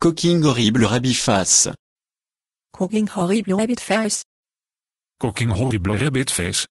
Cooking horrible rabbit face. Cooking horrible rabbit face. Cooking horrible rabbit face.